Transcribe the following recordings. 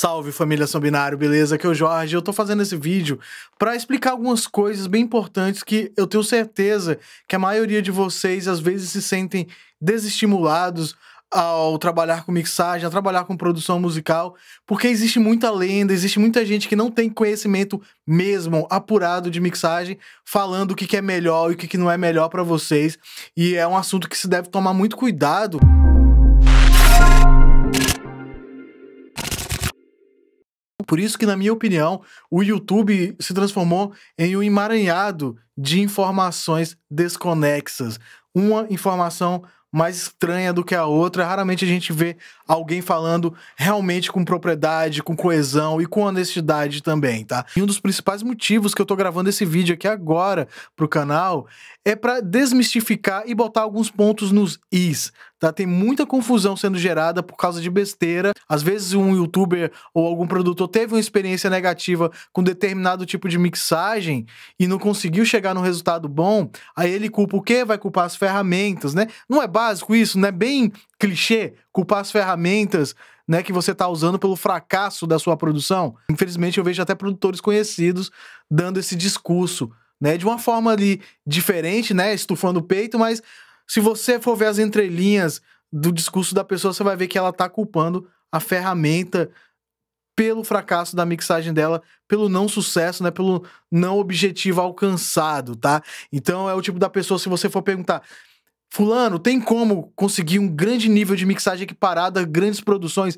Salve família São Binário, beleza? Aqui é o Jorge. Eu tô fazendo esse vídeo para explicar algumas coisas bem importantes que eu tenho certeza que a maioria de vocês às vezes se sentem desestimulados ao trabalhar com mixagem, a trabalhar com produção musical, porque existe muita lenda, existe muita gente que não tem conhecimento mesmo apurado de mixagem, falando o que, é melhor e o que, que não é melhor para vocês, e é um assunto que se deve tomar muito cuidado. Música Por isso que, na minha opinião, o YouTube se transformou em um emaranhado de informações desconexas. Uma informação mais estranha do que a outra. Raramente a gente vê alguém falando realmente com propriedade, com coesão e com honestidade também, tá? E um dos principais motivos que eu tô gravando esse vídeo aqui agora pro canal é para desmistificar e botar alguns pontos nos is, Tá? Tem muita confusão sendo gerada por causa de besteira. Às vezes um youtuber ou algum produtor teve uma experiência negativa com determinado tipo de mixagem e não conseguiu chegar num resultado bom, aí ele culpa o quê? Vai culpar as ferramentas, né? Não é básico isso, não é bem clichê culpar as ferramentas né, que você está usando pelo fracasso da sua produção. Infelizmente, eu vejo até produtores conhecidos dando esse discurso, né, de uma forma ali diferente, né, estufando o peito, mas se você for ver as entrelinhas do discurso da pessoa, você vai ver que ela tá culpando a ferramenta pelo fracasso da mixagem dela, pelo não sucesso, né, pelo não objetivo alcançado, tá? Então é o tipo da pessoa se você for perguntar Fulano, tem como conseguir um grande nível de mixagem equiparada a grandes produções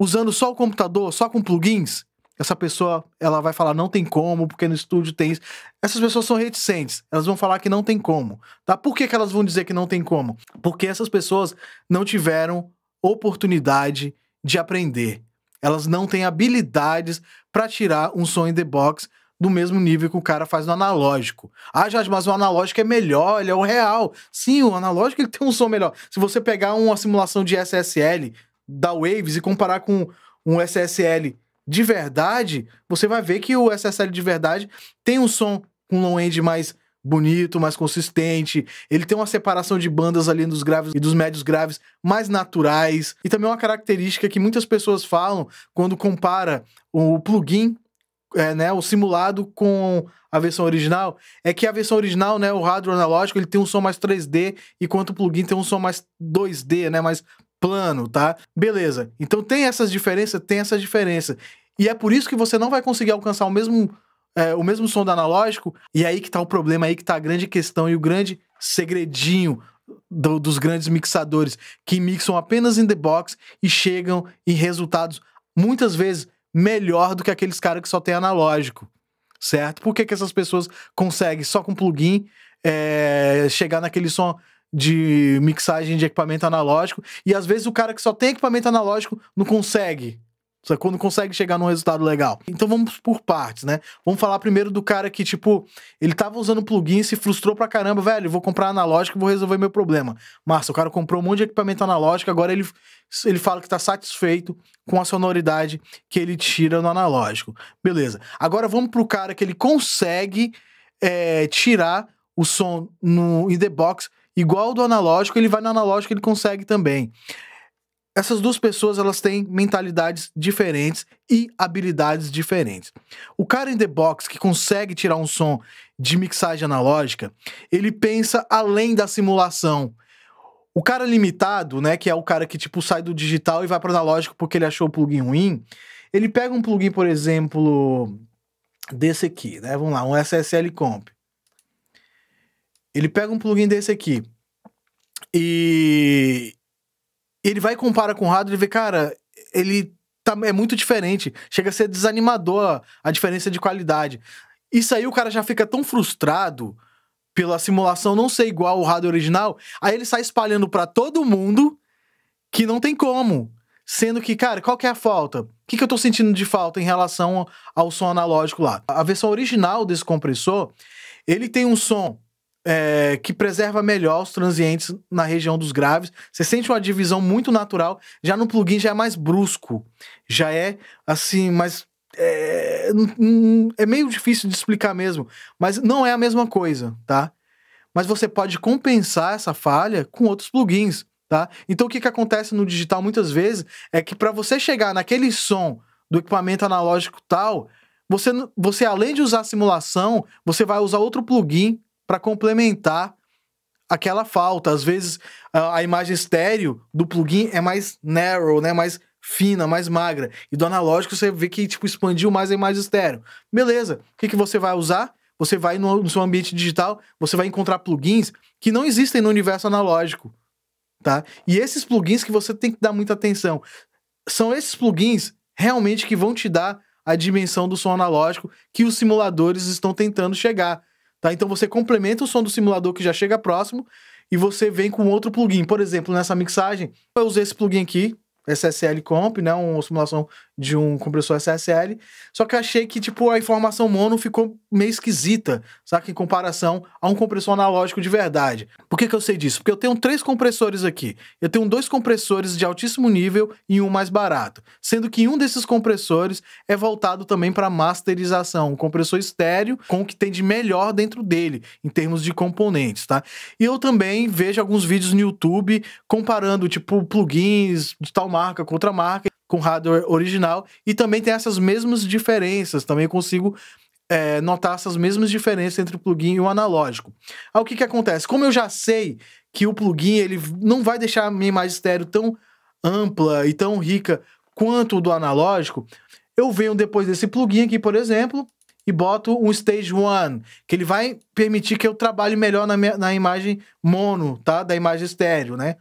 usando só o computador, só com plugins? essa pessoa ela vai falar não tem como, porque no estúdio tem isso. Essas pessoas são reticentes, elas vão falar que não tem como, tá? Por que, que elas vão dizer que não tem como? Porque essas pessoas não tiveram oportunidade de aprender. Elas não têm habilidades para tirar um som in the box do mesmo nível que o cara faz no analógico. Ah, Jorge, mas o analógico é melhor, ele é o real. Sim, o analógico ele tem um som melhor. Se você pegar uma simulação de SSL da Waves e comparar com um SSL de verdade, você vai ver que o SSL de verdade tem um som com um long-end mais bonito, mais consistente. Ele tem uma separação de bandas ali dos graves e dos médios graves mais naturais. E também uma característica que muitas pessoas falam quando compara o plugin, é, né, o simulado com a versão original, é que a versão original, né, o hardware analógico, ele tem um som mais 3D, enquanto o plugin tem um som mais 2D, né, mais plano, tá? Beleza. Então tem essas diferenças, tem essas diferenças. E é por isso que você não vai conseguir alcançar o mesmo é, o mesmo som do analógico, e é aí que tá o problema, é aí que tá a grande questão e o grande segredinho do, dos grandes mixadores, que mixam apenas in the box e chegam em resultados muitas vezes melhor do que aqueles caras que só tem analógico, certo? Por que, que essas pessoas conseguem só com plugin é, chegar naquele som de mixagem de equipamento analógico. E às vezes o cara que só tem equipamento analógico não consegue. Quando consegue chegar num resultado legal. Então vamos por partes, né? Vamos falar primeiro do cara que, tipo, ele tava usando plugin, se frustrou pra caramba, velho, vou comprar analógico e vou resolver meu problema. Massa, o cara comprou um monte de equipamento analógico, agora ele, ele fala que tá satisfeito com a sonoridade que ele tira no analógico. Beleza. Agora vamos pro cara que ele consegue é, tirar o som no in the box igual do analógico, ele vai no analógico, ele consegue também. Essas duas pessoas elas têm mentalidades diferentes e habilidades diferentes. O cara in the box que consegue tirar um som de mixagem analógica, ele pensa além da simulação. O cara limitado, né, que é o cara que tipo sai do digital e vai para analógico porque ele achou o plugin ruim, ele pega um plugin, por exemplo, desse aqui, né? Vamos lá, um SSL Comp. Ele pega um plugin desse aqui e ele vai e compara com o rádio e vê, cara, ele tá, é muito diferente. Chega a ser desanimador a diferença de qualidade. Isso aí o cara já fica tão frustrado pela simulação não ser igual ao rádio original, aí ele sai espalhando para todo mundo que não tem como. Sendo que, cara, qual que é a falta? O que, que eu tô sentindo de falta em relação ao som analógico lá? A versão original desse compressor, ele tem um som é, que preserva melhor os transientes na região dos graves. Você sente uma divisão muito natural. Já no plugin já é mais brusco. Já é assim, mas. É, é meio difícil de explicar mesmo. Mas não é a mesma coisa, tá? Mas você pode compensar essa falha com outros plugins, tá? Então o que, que acontece no digital muitas vezes é que para você chegar naquele som do equipamento analógico tal, você, você além de usar simulação, você vai usar outro plugin para complementar aquela falta. Às vezes a imagem estéreo do plugin é mais narrow, né? Mais fina, mais magra. E do analógico você vê que tipo expandiu mais a imagem estéreo. Beleza. O que, que você vai usar? Você vai no, no seu ambiente digital, você vai encontrar plugins que não existem no universo analógico, tá? E esses plugins que você tem que dar muita atenção. São esses plugins realmente que vão te dar a dimensão do som analógico que os simuladores estão tentando chegar. Tá? Então você complementa o som do simulador que já chega próximo e você vem com outro plugin. Por exemplo, nessa mixagem, eu usei esse plugin aqui, SSL Comp, né, uma simulação de um compressor SSL. Só que achei que, tipo, a informação mono ficou meio esquisita, saca? Em comparação a um compressor analógico de verdade. Por que, que eu sei disso? Porque eu tenho três compressores aqui. Eu tenho dois compressores de altíssimo nível e um mais barato. Sendo que um desses compressores é voltado também para masterização, um compressor estéreo com o que tem de melhor dentro dele, em termos de componentes, tá? E eu também vejo alguns vídeos no YouTube comparando, tipo, plugins de tal marca com outra marca com hardware original e também tem essas mesmas diferenças. Também consigo é, notar essas mesmas diferenças entre o plugin e o analógico. Aí o que, que acontece? Como eu já sei que o plugin ele não vai deixar a minha imagem estéreo tão ampla e tão rica quanto o do analógico, eu venho depois desse plugin aqui, por exemplo, e boto um Stage One, que ele vai permitir que eu trabalhe melhor na, minha, na imagem mono, tá? Da imagem estéreo, né?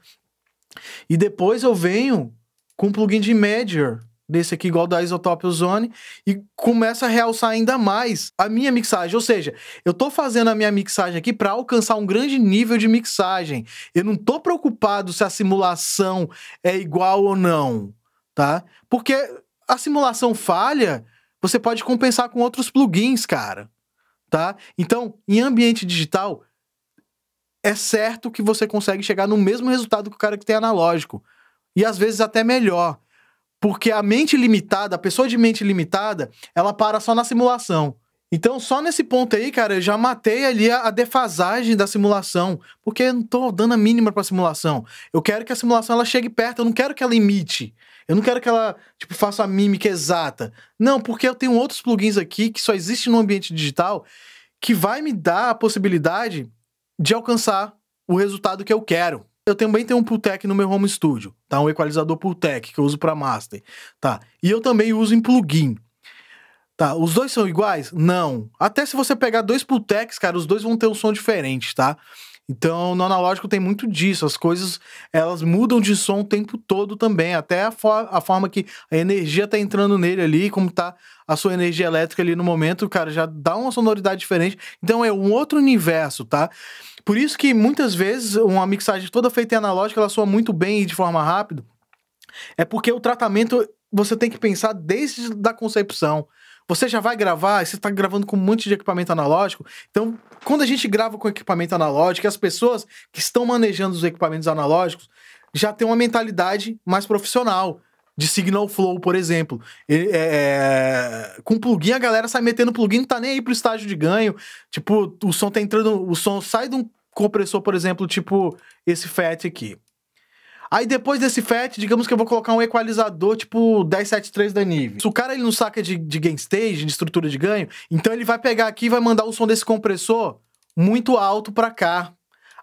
E depois eu venho com um plugin de Major, desse aqui igual da Isotope Ozone, e começa a realçar ainda mais a minha mixagem. Ou seja, eu tô fazendo a minha mixagem aqui para alcançar um grande nível de mixagem. Eu não tô preocupado se a simulação é igual ou não, tá? Porque a simulação falha, você pode compensar com outros plugins, cara, tá? Então, em ambiente digital, é certo que você consegue chegar no mesmo resultado que o cara que tem analógico e às vezes até melhor. Porque a mente limitada, a pessoa de mente limitada, ela para só na simulação. Então, só nesse ponto aí, cara, eu já matei ali a, defasagem da simulação, porque eu não tô dando a mínima pra simulação. Eu quero que a simulação ela chegue perto, eu não quero que ela imite. Eu não quero que ela, tipo, faça a mímica exata. Não, porque eu tenho outros plugins aqui que só existem no ambiente digital que vai me dar a possibilidade de alcançar o resultado que eu quero eu também tenho um Pultec no meu home studio, tá? Um equalizador Pultec que eu uso para master, tá? E eu também uso em plugin. Tá, os dois são iguais? Não. Até se você pegar dois Pultecs, cara, os dois vão ter um som diferente, tá? Então, no analógico tem muito disso. As coisas, elas mudam de som o tempo todo também. Até a, a forma que a energia tá entrando nele ali, como tá a sua energia elétrica ali no momento, cara, já dá uma sonoridade diferente. Então, é um outro universo, tá? Por isso que, muitas vezes, uma mixagem toda feita em analógico, ela soa muito bem e de forma rápida. É porque o tratamento, você tem que pensar desde da concepção. Você já vai gravar, você está gravando com um monte de equipamento analógico. Então, quando a gente grava com equipamento analógico, as pessoas que estão manejando os equipamentos analógicos já têm uma mentalidade mais profissional de Signal Flow, por exemplo. É, é, com plugin, a galera sai metendo plugin, não tá nem aí pro estágio de ganho. Tipo, o som tá entrando. O som sai de um compressor, por exemplo, tipo esse FET aqui. Aí depois desse FAT, digamos que eu vou colocar um equalizador tipo 1073 da Nive. Se o cara ele não saca de, de gain stage, de estrutura de ganho, então ele vai pegar aqui e vai mandar o som desse compressor muito alto para cá.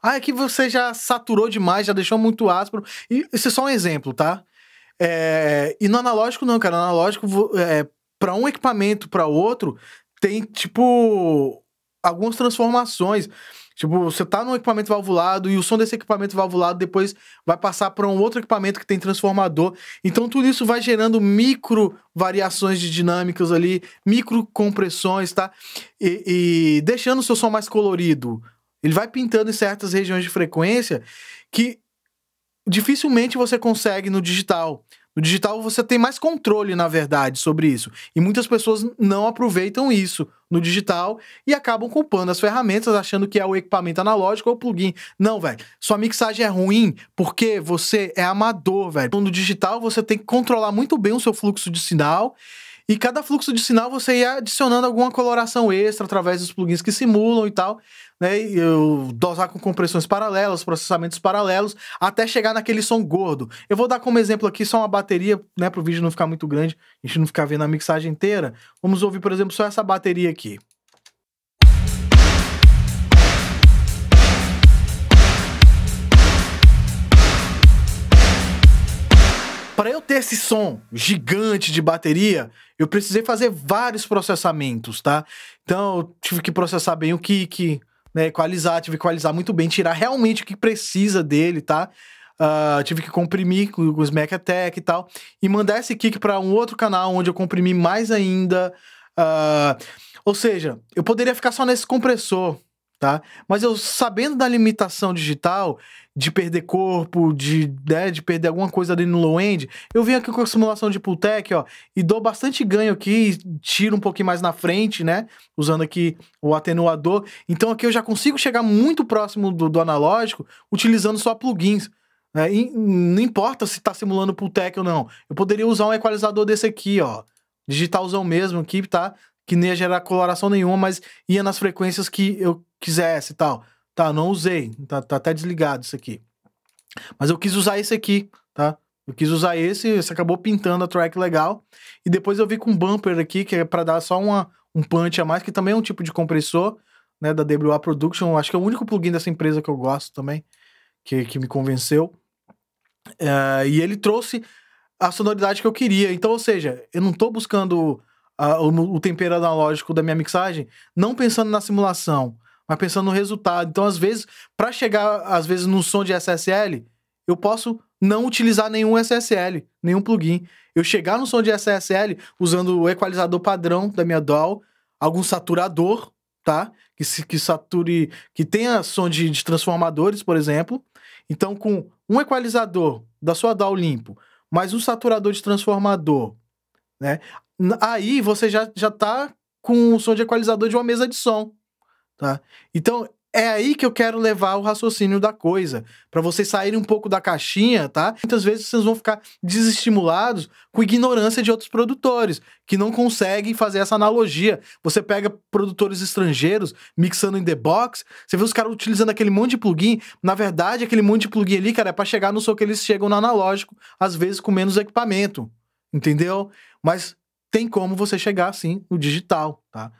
Ah, aqui é você já saturou demais, já deixou muito áspero. E isso é só um exemplo, tá? É, e no analógico não, cara. No analógico, é, para um equipamento para outro, tem tipo algumas transformações. Tipo, você tá num equipamento valvulado e o som desse equipamento valvulado depois vai passar para um outro equipamento que tem transformador. Então tudo isso vai gerando micro variações de dinâmicas ali, micro compressões, tá? E, e deixando o seu som mais colorido. Ele vai pintando em certas regiões de frequência que dificilmente você consegue no digital. No digital você tem mais controle, na verdade, sobre isso. E muitas pessoas não aproveitam isso no digital e acabam culpando as ferramentas, achando que é o equipamento analógico ou o plugin. Não, velho. Sua mixagem é ruim porque você é amador, velho. No digital você tem que controlar muito bem o seu fluxo de sinal e cada fluxo de sinal você ia adicionando alguma coloração extra através dos plugins que simulam e tal, né? E eu dosar com compressões paralelas, processamentos paralelos, até chegar naquele som gordo. Eu vou dar como exemplo aqui só uma bateria, né, para o vídeo não ficar muito grande, a gente não ficar vendo a mixagem inteira. Vamos ouvir, por exemplo, só essa bateria aqui. Para eu ter esse som gigante de bateria, eu precisei fazer vários processamentos, tá? Então, eu tive que processar bem o kick, né? Equalizar, tive que equalizar muito bem, tirar realmente o que precisa dele, tá? Uh, tive que comprimir com o Smack Attack e tal. E mandar esse kick para um outro canal onde eu comprimi mais ainda. Uh, ou seja, eu poderia ficar só nesse compressor, tá? Mas eu sabendo da limitação digital, de perder corpo, de, né, de perder alguma coisa ali no low-end, eu venho aqui com a simulação de Pultec, ó, e dou bastante ganho aqui, tiro um pouquinho mais na frente, né? Usando aqui o atenuador. Então aqui eu já consigo chegar muito próximo do, do analógico, utilizando só plugins. Né? E, não importa se está simulando Pultec ou não. Eu poderia usar um equalizador desse aqui, ó. Digitalzão mesmo aqui, tá? Que nem ia gerar coloração nenhuma, mas ia nas frequências que eu quisesse e tal. Tá, não usei. Tá, tá até desligado isso aqui. Mas eu quis usar esse aqui, tá? Eu quis usar esse, esse acabou pintando a track legal. E depois eu vi com um bumper aqui, que é para dar só uma, um punch a mais, que também é um tipo de compressor, né, da WA Production. Acho que é o único plugin dessa empresa que eu gosto também, que, que me convenceu. É, e ele trouxe a sonoridade que eu queria. Então, ou seja, eu não tô buscando a, o, o tempero analógico da minha mixagem, não pensando na simulação, mas pensando no resultado. Então, às vezes, para chegar, às vezes, num som de SSL, eu posso não utilizar nenhum SSL, nenhum plugin. Eu chegar no som de SSL usando o equalizador padrão da minha DAW, algum saturador, tá? Que, se, que sature, que tenha som de, de transformadores, por exemplo. Então, com um equalizador da sua DAW limpo, mais um saturador de transformador, né? Aí você já, já tá com o som de equalizador de uma mesa de som. Tá? Então, é aí que eu quero levar o raciocínio da coisa, para vocês saírem um pouco da caixinha, tá? Muitas vezes vocês vão ficar desestimulados com ignorância de outros produtores que não conseguem fazer essa analogia. Você pega produtores estrangeiros mixando em the box, você vê os caras utilizando aquele monte de plugin, na verdade aquele monte de plugin ali, cara, é para chegar no som que eles chegam no analógico, às vezes com menos equipamento, entendeu? Mas tem como você chegar assim no digital, tá?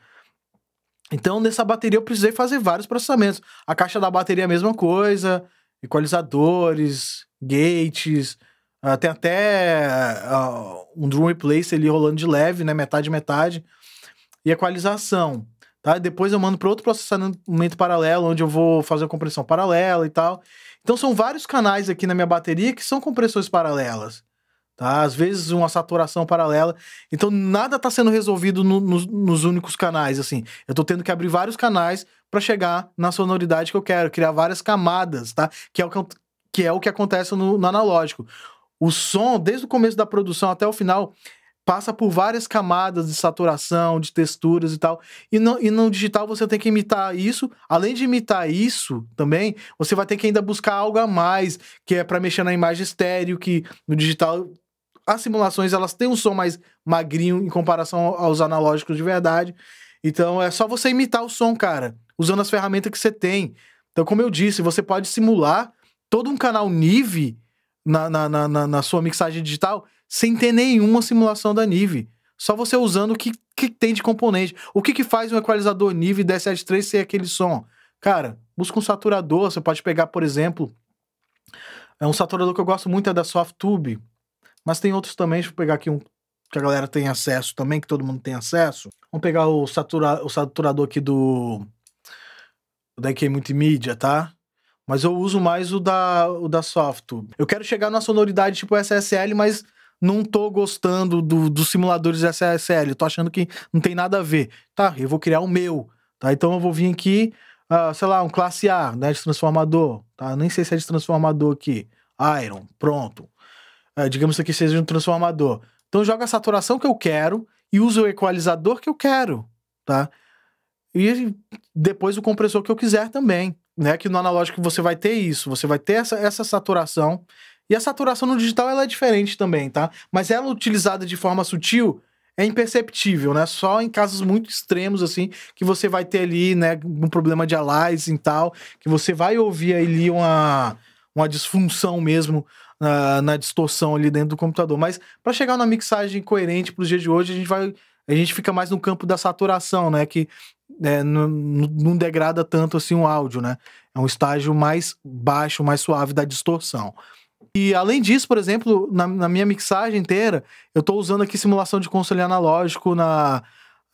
Então, nessa bateria eu precisei fazer vários processamentos. A caixa da bateria é a mesma coisa, equalizadores, gates, uh, tem até uh, um drum replace ali rolando de leve, né, metade metade, e equalização, tá? Depois eu mando para outro processamento paralelo, onde eu vou fazer a compressão paralela e tal. Então são vários canais aqui na minha bateria que são compressões paralelas. Tá? Às vezes uma saturação paralela. Então nada está sendo resolvido no, no, nos únicos canais, assim. Eu estou tendo que abrir vários canais para chegar na sonoridade que eu quero, criar várias camadas, tá? Que é o que, que é o que acontece no, no analógico. O som, desde o começo da produção até o final, passa por várias camadas de saturação, de texturas e tal. E no, e no digital você tem que imitar isso. Além de imitar isso também, você vai ter que ainda buscar algo a mais, que é para mexer na imagem estéreo, que no digital as simulações elas têm um som mais magrinho em comparação aos analógicos de verdade. Então é só você imitar o som, cara, usando as ferramentas que você tem. Então, como eu disse, você pode simular todo um canal Nive na, na, na, na sua mixagem digital sem ter nenhuma simulação da Nive. Só você usando o que, que tem de componente. O que, que faz um equalizador Nive 173 ser aquele som? Cara, busca um saturador. Você pode pegar, por exemplo, é um saturador que eu gosto muito é da SoftTube. Mas tem outros também, deixa eu pegar aqui um que a galera tem acesso também, que todo mundo tem acesso. Vamos pegar o, satura, o saturador aqui do da IK Multimídia, tá? Mas eu uso mais o da, o da Softube. Eu quero chegar na sonoridade tipo SSL, mas não tô gostando do, dos simuladores SSL. Tô achando que não tem nada a ver. Tá, eu vou criar o meu, tá? Então eu vou vir aqui, uh, sei lá, um classe A, né, de transformador, tá? Nem sei se é de transformador aqui. Iron, pronto. Ah, digamos que seja um transformador. Então joga a saturação que eu quero e usa o equalizador que eu quero, tá? E depois o compressor que eu quiser também, né? Que no analógico você vai ter isso, você vai ter essa, essa saturação. E a saturação no digital ela é diferente também, tá? Mas ela utilizada de forma sutil é imperceptível, né? Só em casos muito extremos, assim, que você vai ter ali, né, um problema de aliasing e tal, que você vai ouvir ali uma, uma disfunção mesmo na, na distorção ali dentro do computador. Mas para chegar numa mixagem coerente para os dias de hoje, a gente vai. A gente fica mais no campo da saturação, né? Que é, não, degrada tanto assim o áudio, né? É um estágio mais baixo, mais suave da distorção. E além disso, por exemplo, na, na minha mixagem inteira, eu estou usando aqui simulação de console analógico na,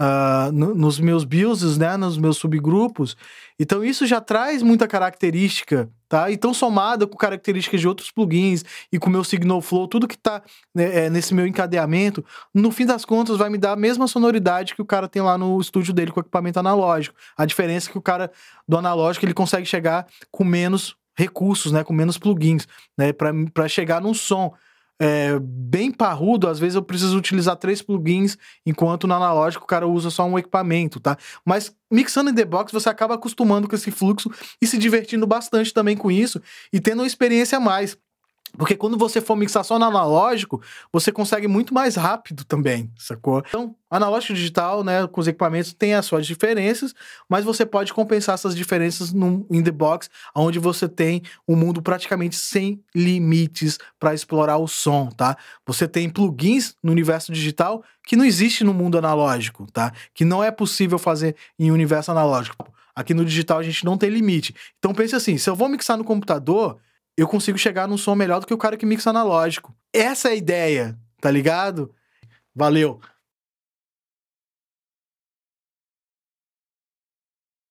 uh, no, nos meus builds, né, nos meus subgrupos. Então isso já traz muita característica, tá? Então somada com características de outros plugins e com o meu Signal Flow, tudo que tá né, é, nesse meu encadeamento, no fim das contas vai me dar a mesma sonoridade que o cara tem lá no estúdio dele com equipamento analógico. A diferença é que o cara do analógico ele consegue chegar com menos recursos, né, com menos plugins, né, para chegar num som é, bem parrudo, às vezes eu preciso utilizar três plugins, enquanto no analógico o cara usa só um equipamento, tá? Mas mixando em the box você acaba acostumando com esse fluxo e se divertindo bastante também com isso e tendo uma experiência a mais. Porque quando você for mixar só no analógico, você consegue muito mais rápido também, sacou? Então, analógico e digital, né, com os equipamentos, tem as suas diferenças, mas você pode compensar essas diferenças num in the box, onde você tem um mundo praticamente sem limites para explorar o som, tá? Você tem plugins no universo digital que não existe no mundo analógico, tá? Que não é possível fazer em universo analógico. Aqui no digital a gente não tem limite. Então pense assim, se eu vou mixar no computador, eu consigo chegar num som melhor do que o cara que mixa analógico. Essa é a ideia, tá ligado? Valeu.